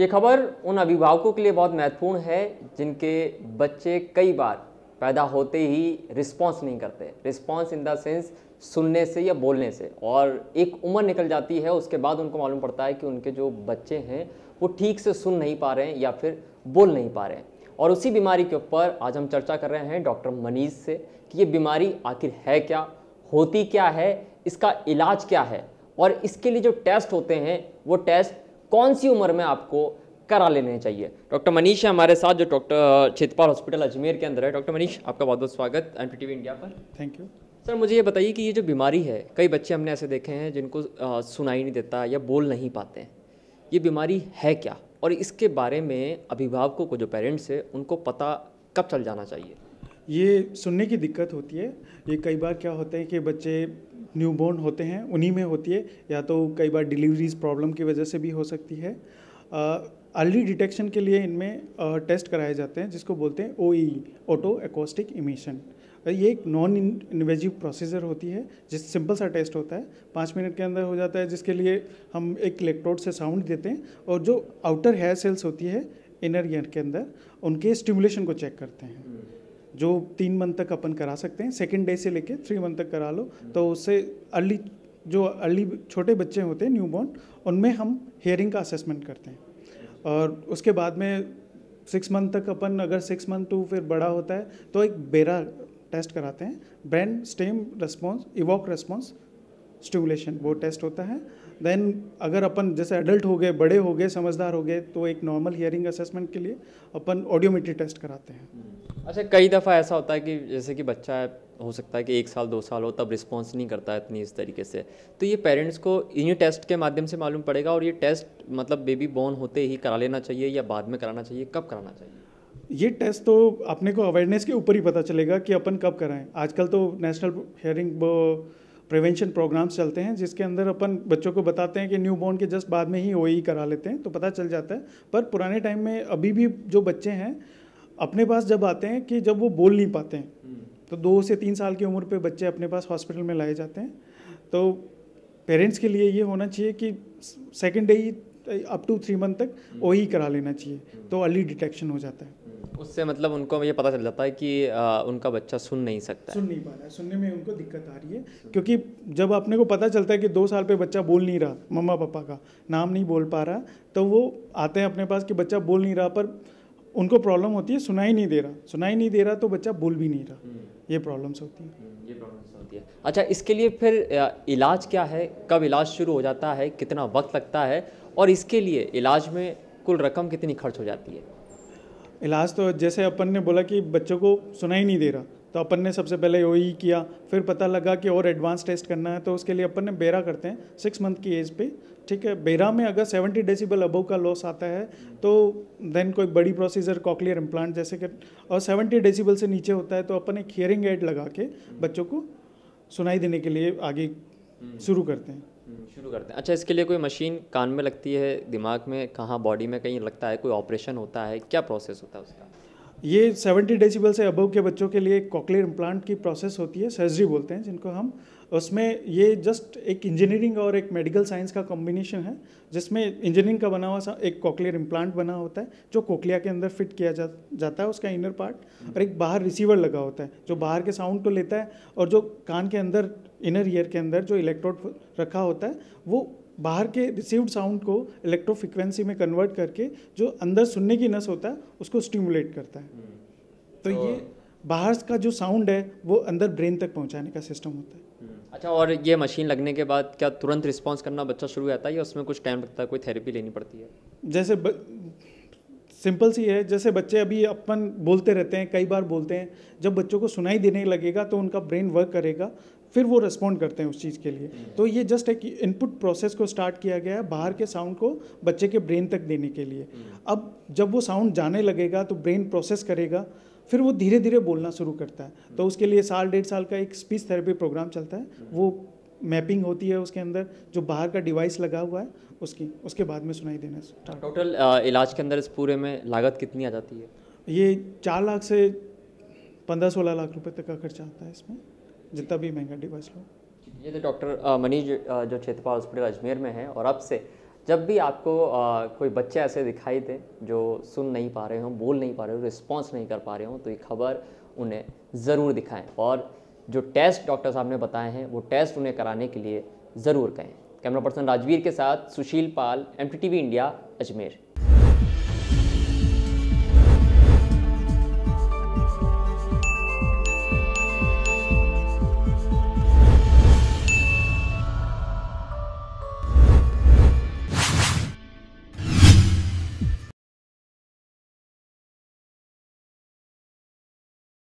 ये खबर उन अभिभावकों के लिए बहुत महत्वपूर्ण है जिनके बच्चे कई बार पैदा होते ही रिस्पॉन्स नहीं करते रिस्पॉन्स इन द सेंस सुनने से या बोलने से और एक उम्र निकल जाती है उसके बाद उनको मालूम पड़ता है कि उनके जो बच्चे हैं वो ठीक से सुन नहीं पा रहे हैं या फिर बोल नहीं पा रहे हैं और उसी बीमारी के ऊपर आज हम चर्चा कर रहे हैं डॉक्टर मनीष से कि ये बीमारी आखिर है क्या होती क्या है इसका इलाज क्या है और इसके लिए जो टेस्ट होते हैं वो टेस्ट कौन सी उम्र में आपको करा लेने चाहिए डॉक्टर मनीष है हमारे साथ जो डॉक्टर छितपाल हॉस्पिटल अजमेर के अंदर है डॉक्टर मनीष आपका बहुत बहुत स्वागत एन पी इंडिया पर थैंक यू सर मुझे ये बताइए कि ये जो बीमारी है कई बच्चे हमने ऐसे देखे हैं जिनको आ, सुनाई नहीं देता या बोल नहीं पाते हैं ये बीमारी है क्या और इसके बारे में अभिभावकों को जो पेरेंट्स है उनको पता कब चल जाना चाहिए ये सुनने की दिक्कत होती है ये कई बार क्या होता है कि बच्चे न्यूबॉर्न होते हैं उन्हीं में होती है या तो कई बार डिलीवरीज प्रॉब्लम की वजह से भी हो सकती है अर्ली डिटेक्शन के लिए इनमें टेस्ट कराए जाते हैं जिसको बोलते हैं O E otoacoustic emission ये एक नॉन इन्वेजिव प्रोसीजर होती है जिस सिंपल सा टेस्ट होता है पाँच मिनट के अंदर हो जाता है जिसके लिए हम एक इलेक्ट्रोड से साउंड देते हैं और जो आउटर हेयर सेल्स होती है इनर ईयर के अंदर उनके स्टिमुलेशन को चेक करते हैं जो तीन मंथ तक अपन करा सकते हैं सेकेंड डे से लेके थ्री मंथ तक करा लो तो उससे अर्ली जो अर्ली छोटे बच्चे होते हैं न्यूबॉर्न उनमें हम हेयरिंग का असेसमेंट करते हैं और उसके बाद में सिक्स मंथ तक अपन अगर सिक्स मंथ टू फिर बड़ा होता है तो एक बेरा टेस्ट कराते हैं brainstem response evoked response stimulation वो टेस्ट होता है देन अगर अपन जैसे एडल्ट हो गए बड़े हो गए समझदार हो गए तो एक नॉर्मल हियरिंग असेसमेंट के लिए अपन ऑडियोमेट्री टेस्ट कराते हैं अच्छा कई दफ़ा ऐसा होता है कि जैसे कि बच्चा हो सकता है कि एक साल दो साल हो तब रिस्पॉन्स नहीं करता है इतनी इस तरीके से तो ये पेरेंट्स को इन्हीं टेस्ट के माध्यम से मालूम पड़ेगा और ये टेस्ट मतलब बेबी बॉर्न होते ही करा लेना चाहिए या बाद में कराना चाहिए कब कराना चाहिए ये टेस्ट तो अपने को अवेयरनेस के ऊपर ही पता चलेगा कि अपन कब कराएं आजकल तो नेशनल हेयरिंग प्रिवेंशन प्रोग्राम्स चलते हैं जिसके अंदर अपन बच्चों को बताते हैं कि न्यू बॉर्न के जस्ट बाद में ही ओ करा लेते हैं तो पता चल जाता है पर पुराने टाइम में अभी भी जो बच्चे हैं अपने पास जब आते हैं कि जब वो बोल नहीं पाते हैं हम्म। तो दो से तीन साल की उम्र पे बच्चे अपने पास हॉस्पिटल में लाए जाते हैं तो पेरेंट्स के लिए ये होना चाहिए कि सेकेंड डे ही अप टू थ्री मंथ तक हम्म। वो ही करा लेना चाहिए हम्म। तो अर्ली डिटेक्शन हो जाता है उससे मतलब उनको ये पता चल जाता है कि आ, उनका बच्चा सुन नहीं सकता सुन नहीं पा रहा है सुनने में उनको दिक्कत आ रही है क्योंकि जब अपने को पता चलता है कि दो साल पे बच्चा बोल नहीं रहा मम्मा पापा का नाम नहीं बोल पा रहा तो वो आते हैं अपने पास कि बच्चा बोल नहीं रहा पर उनको प्रॉब्लम होती है सुनाई नहीं दे रहा सुनाई नहीं दे रहा तो बच्चा बोल भी नहीं रहा हम्म। ये प्रॉब्लम्स होती है ये प्रॉब्लम्स होती है अच्छा इसके लिए फिर इलाज क्या है कब इलाज शुरू हो जाता है कितना वक्त लगता है और इसके लिए इलाज में कुल रकम कितनी खर्च हो जाती है इलाज तो जैसे अपन ने बोला कि बच्चों को सुनाई नहीं दे रहा तो अपन ने सबसे पहले ही e e किया फिर पता लगा कि और एडवांस टेस्ट करना है तो उसके लिए अपन ने बेरा करते हैं सिक्स मंथ की एज पे ठीक है बेरा में अगर सेवेंटी डेसिबल अबव का लॉस आता है तो देन कोई बड़ी प्रोसीजर कॉकलियर इम्प्लांट जैसे कि और सेवेंटी डेसिबल से नीचे होता है तो अपन एक हियरिंग एड लगा के बच्चों को सुनाई देने के लिए आगे हम्म। शुरू करते हैं हम्म, शुरू करते हैं अच्छा इसके लिए कोई मशीन कान में लगती है दिमाग में कहाँ बॉडी में कहीं लगता है कोई ऑपरेशन होता है क्या प्रोसेस होता है उसका ये 70 डेसिबल से अबव के बच्चों के लिए कॉकलेयर इम्प्लांट की प्रोसेस होती है सर्जरी बोलते हैं जिनको हम उसमें ये जस्ट एक इंजीनियरिंग और एक मेडिकल साइंस का कॉम्बिनेशन है जिसमें इंजीनियरिंग का बना हुआ एक कॉकलेयर इम्प्लांट बना होता है जो कोकलिया के अंदर फिट किया जा, जाता है उसका इनर पार्ट और एक बाहर रिसीवर लगा होता है जो बाहर के साउंड को लेता है और जो कान के अंदर इनर ईयर के अंदर जो इलेक्ट्रोड रखा होता है वो बाहर के रिसीव्ड साउंड को इलेक्ट्रो फ्रिक्वेंसी में कन्वर्ट करके जो अंदर सुनने की नस होता है उसको स्टिमुलेट करता है तो, तो ये बाहर का जो साउंड है वो अंदर ब्रेन तक पहुंचाने का सिस्टम होता है हम्म। अच्छा और ये मशीन लगने के बाद क्या तुरंत रिस्पॉन्स करना बच्चा शुरू हो जाता है या उसमें कुछ टाइम लगता है कोई थेरेपी लेनी पड़ती है जैसे ब... सिंपल सी है जैसे बच्चे अभी अपन बोलते रहते हैं कई बार बोलते हैं जब बच्चों को सुनाई देने लगेगा तो उनका ब्रेन वर्क करेगा फिर वो रिस्पॉन्ड करते हैं उस चीज़ के लिए हम्म। तो ये जस्ट एक इनपुट प्रोसेस को स्टार्ट किया गया है बाहर के साउंड को बच्चे के ब्रेन तक देने के लिए हम्म। अब जब वो साउंड जाने लगेगा तो ब्रेन प्रोसेस करेगा फिर वो धीरे धीरे बोलना शुरू करता है हम्म। तो उसके लिए साल डेढ़ साल का एक स्पीच थेरेपी प्रोग्राम चलता है वो मैपिंग होती है उसके अंदर जो बाहर का डिवाइस लगा हुआ है उसकी उसके बाद में सुनाई देना टोटल uh, इलाज के अंदर इस पूरे में लागत कितनी आ जाती है ये चार लाख से पंद्रह सोलह लाख रुपए तक का खर्चा आता है इसमें जितना भी महंगा डिवाइस लो ये तो डॉक्टर uh, मनीष uh, जो क्षेत्रपाल हॉस्पिटल अजमेर में है और अब से जब भी आपको आ, कोई बच्चे ऐसे दिखाई दे जो सुन नहीं पा रहे हों बोल नहीं पा रहे हो रिस्पॉन्स नहीं कर पा रहे हों तो ये खबर उन्हें ज़रूर दिखाएं और जो टेस्ट डॉक्टर साहब ने बताए हैं वो टेस्ट उन्हें कराने के लिए ज़रूर कहें कैमरा पर्सन राजवीर के साथ सुशील पाल एम इंडिया अजमेर